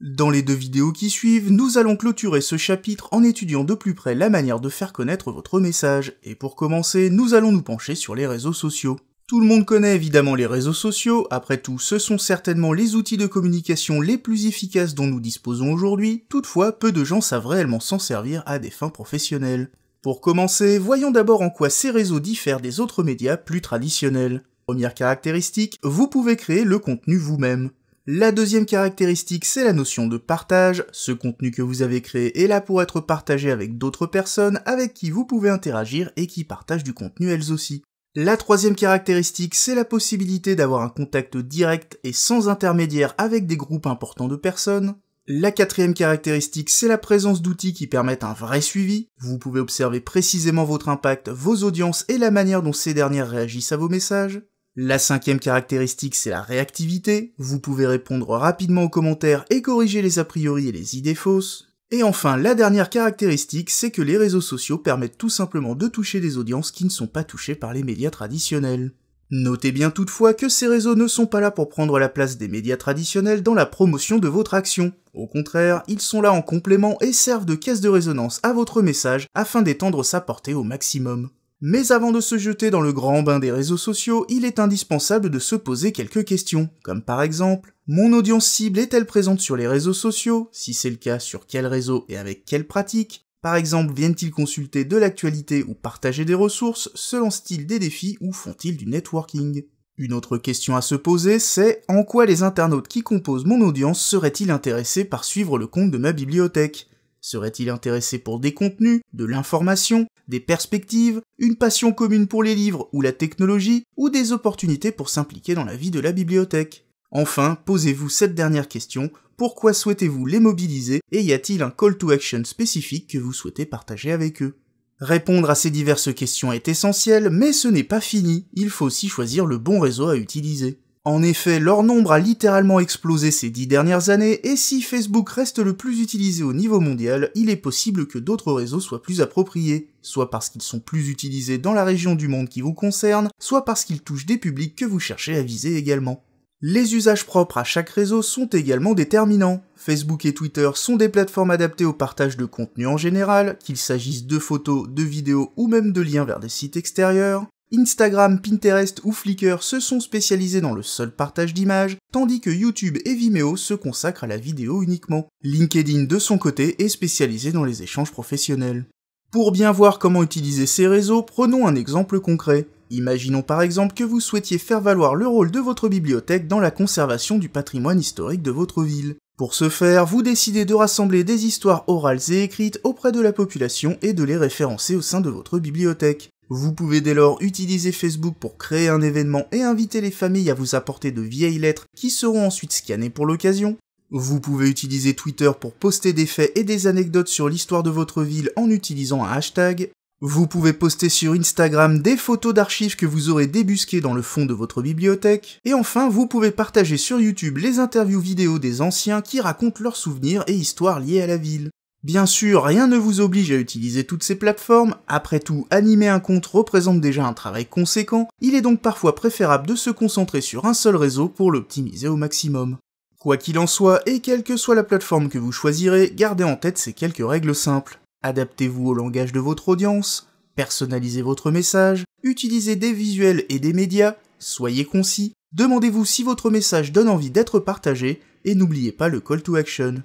Dans les deux vidéos qui suivent, nous allons clôturer ce chapitre en étudiant de plus près la manière de faire connaître votre message, et pour commencer, nous allons nous pencher sur les réseaux sociaux. Tout le monde connaît évidemment les réseaux sociaux, après tout, ce sont certainement les outils de communication les plus efficaces dont nous disposons aujourd'hui, toutefois, peu de gens savent réellement s'en servir à des fins professionnelles. Pour commencer, voyons d'abord en quoi ces réseaux diffèrent des autres médias plus traditionnels. Première caractéristique, vous pouvez créer le contenu vous-même. La deuxième caractéristique, c'est la notion de partage. Ce contenu que vous avez créé est là pour être partagé avec d'autres personnes avec qui vous pouvez interagir et qui partagent du contenu elles aussi. La troisième caractéristique, c'est la possibilité d'avoir un contact direct et sans intermédiaire avec des groupes importants de personnes. La quatrième caractéristique, c'est la présence d'outils qui permettent un vrai suivi. Vous pouvez observer précisément votre impact, vos audiences et la manière dont ces dernières réagissent à vos messages. La cinquième caractéristique, c'est la réactivité. Vous pouvez répondre rapidement aux commentaires et corriger les a priori et les idées fausses. Et enfin, la dernière caractéristique, c'est que les réseaux sociaux permettent tout simplement de toucher des audiences qui ne sont pas touchées par les médias traditionnels. Notez bien toutefois que ces réseaux ne sont pas là pour prendre la place des médias traditionnels dans la promotion de votre action. Au contraire, ils sont là en complément et servent de caisse de résonance à votre message afin d'étendre sa portée au maximum. Mais avant de se jeter dans le grand bain des réseaux sociaux, il est indispensable de se poser quelques questions, comme par exemple mon audience cible est-elle présente sur les réseaux sociaux Si c'est le cas, sur quel réseau et avec quelle pratique Par exemple, viennent-ils consulter de l'actualité ou partager des ressources Se lancent-ils des défis ou font-ils du networking Une autre question à se poser, c'est en quoi les internautes qui composent mon audience seraient-ils intéressés par suivre le compte de ma bibliothèque Serait-il intéressé pour des contenus, de l'information, des perspectives, une passion commune pour les livres ou la technologie, ou des opportunités pour s'impliquer dans la vie de la bibliothèque Enfin, posez-vous cette dernière question, pourquoi souhaitez-vous les mobiliser et y a-t-il un call to action spécifique que vous souhaitez partager avec eux Répondre à ces diverses questions est essentiel, mais ce n'est pas fini, il faut aussi choisir le bon réseau à utiliser. En effet, leur nombre a littéralement explosé ces dix dernières années, et si Facebook reste le plus utilisé au niveau mondial, il est possible que d'autres réseaux soient plus appropriés, soit parce qu'ils sont plus utilisés dans la région du monde qui vous concerne, soit parce qu'ils touchent des publics que vous cherchez à viser également. Les usages propres à chaque réseau sont également déterminants. Facebook et Twitter sont des plateformes adaptées au partage de contenu en général, qu'il s'agisse de photos, de vidéos ou même de liens vers des sites extérieurs. Instagram, Pinterest ou Flickr se sont spécialisés dans le seul partage d'images, tandis que YouTube et Vimeo se consacrent à la vidéo uniquement. LinkedIn de son côté est spécialisé dans les échanges professionnels. Pour bien voir comment utiliser ces réseaux, prenons un exemple concret. Imaginons par exemple que vous souhaitiez faire valoir le rôle de votre bibliothèque dans la conservation du patrimoine historique de votre ville. Pour ce faire, vous décidez de rassembler des histoires orales et écrites auprès de la population et de les référencer au sein de votre bibliothèque. Vous pouvez dès lors utiliser Facebook pour créer un événement et inviter les familles à vous apporter de vieilles lettres qui seront ensuite scannées pour l'occasion. Vous pouvez utiliser Twitter pour poster des faits et des anecdotes sur l'histoire de votre ville en utilisant un hashtag. Vous pouvez poster sur Instagram des photos d'archives que vous aurez débusquées dans le fond de votre bibliothèque. Et enfin, vous pouvez partager sur YouTube les interviews vidéo des anciens qui racontent leurs souvenirs et histoires liées à la ville. Bien sûr, rien ne vous oblige à utiliser toutes ces plateformes, après tout, animer un compte représente déjà un travail conséquent, il est donc parfois préférable de se concentrer sur un seul réseau pour l'optimiser au maximum. Quoi qu'il en soit, et quelle que soit la plateforme que vous choisirez, gardez en tête ces quelques règles simples. Adaptez-vous au langage de votre audience, personnalisez votre message, utilisez des visuels et des médias, soyez concis, demandez-vous si votre message donne envie d'être partagé, et n'oubliez pas le call to action.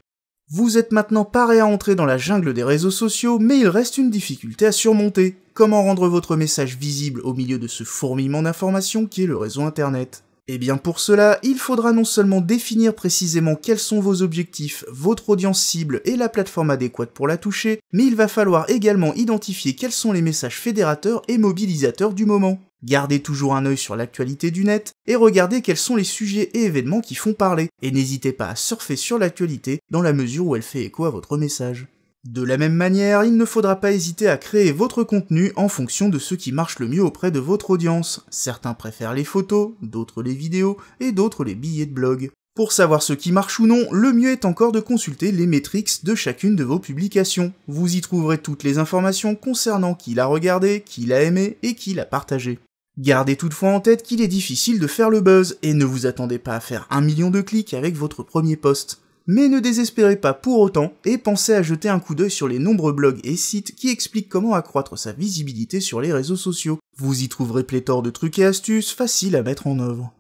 Vous êtes maintenant paré à entrer dans la jungle des réseaux sociaux, mais il reste une difficulté à surmonter. Comment rendre votre message visible au milieu de ce fourmillement d'informations qui est le réseau Internet eh bien pour cela, il faudra non seulement définir précisément quels sont vos objectifs, votre audience cible et la plateforme adéquate pour la toucher, mais il va falloir également identifier quels sont les messages fédérateurs et mobilisateurs du moment. Gardez toujours un œil sur l'actualité du net et regardez quels sont les sujets et événements qui font parler, et n'hésitez pas à surfer sur l'actualité dans la mesure où elle fait écho à votre message. De la même manière, il ne faudra pas hésiter à créer votre contenu en fonction de ce qui marche le mieux auprès de votre audience. Certains préfèrent les photos, d'autres les vidéos et d'autres les billets de blog. Pour savoir ce qui marche ou non, le mieux est encore de consulter les métriques de chacune de vos publications. Vous y trouverez toutes les informations concernant qui l'a regardé, qui l'a aimé et qui l'a partagé. Gardez toutefois en tête qu'il est difficile de faire le buzz et ne vous attendez pas à faire un million de clics avec votre premier post. Mais ne désespérez pas pour autant et pensez à jeter un coup d'œil sur les nombreux blogs et sites qui expliquent comment accroître sa visibilité sur les réseaux sociaux. Vous y trouverez pléthore de trucs et astuces faciles à mettre en œuvre.